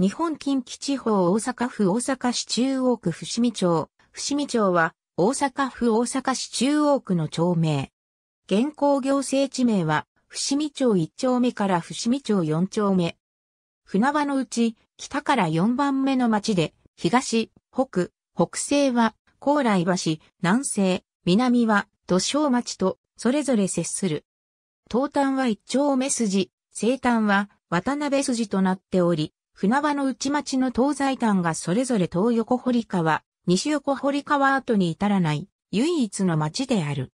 日本近畿地方大阪府大阪市中央区伏見町。伏見町は大阪府大阪市中央区の町名。現行行政地名は伏見町1丁目から伏見町4丁目。船場のうち北から4番目の町で東、北、北西は高麗橋、南西、南は土生町とそれぞれ接する。東端は一丁目筋、西端は渡辺筋となっており、船場の内町の東西端がそれぞれ東横堀川、西横堀川跡に至らない唯一の町である。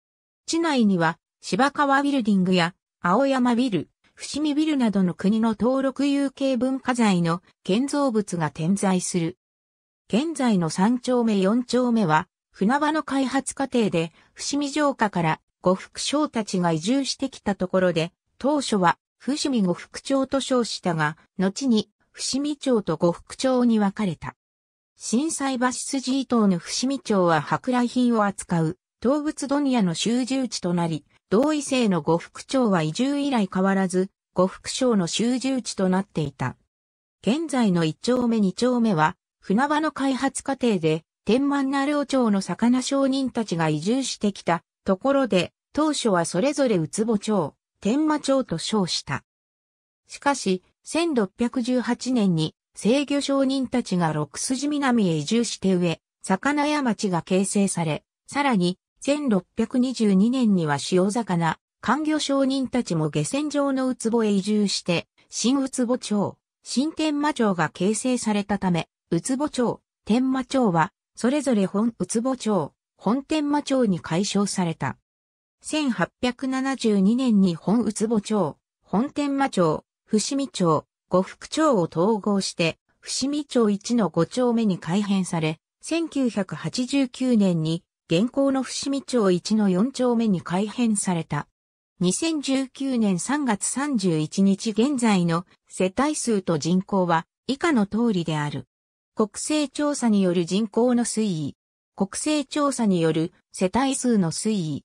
地内には芝川ビルディングや青山ビル、伏見ビルなどの国の登録有形文化財の建造物が点在する。現在の3丁目4丁目は、船場の開発過程で、伏見城下から呉服商たちが移住してきたところで、当初は、伏見呉服町と称したが、後に伏見町と呉服町に分かれた。震災橋筋伊東の伏見町は舶来品を扱う、動物ドニアの集中地となり、同異性の呉服町は移住以来変わらず、呉服町の集中地となっていた。現在の一丁目二丁目は、船場の開発過程で、天満な良町の魚商人たちが移住してきたところで、当初はそれぞれうつぼ町、天満町と称した。しかし、1618年に制御商人たちが六筋南へ移住して上、魚屋町が形成され、さらに1622年には塩魚、官魚商人たちも下船上のウツボへ移住して、新ウツボ町、新天魔町が形成されたため、ウツボ町、天魔町は、それぞれ本ウツボ町、本天魔町に解消された。1872年に本ウツボ町、本天魔町、伏見町、五福町を統合して、伏見町1の5丁目に改編され、1989年に現行の伏見町1の4丁目に改編された。2019年3月31日現在の世帯数と人口は以下の通りである。国勢調査による人口の推移。国勢調査による世帯数の推移。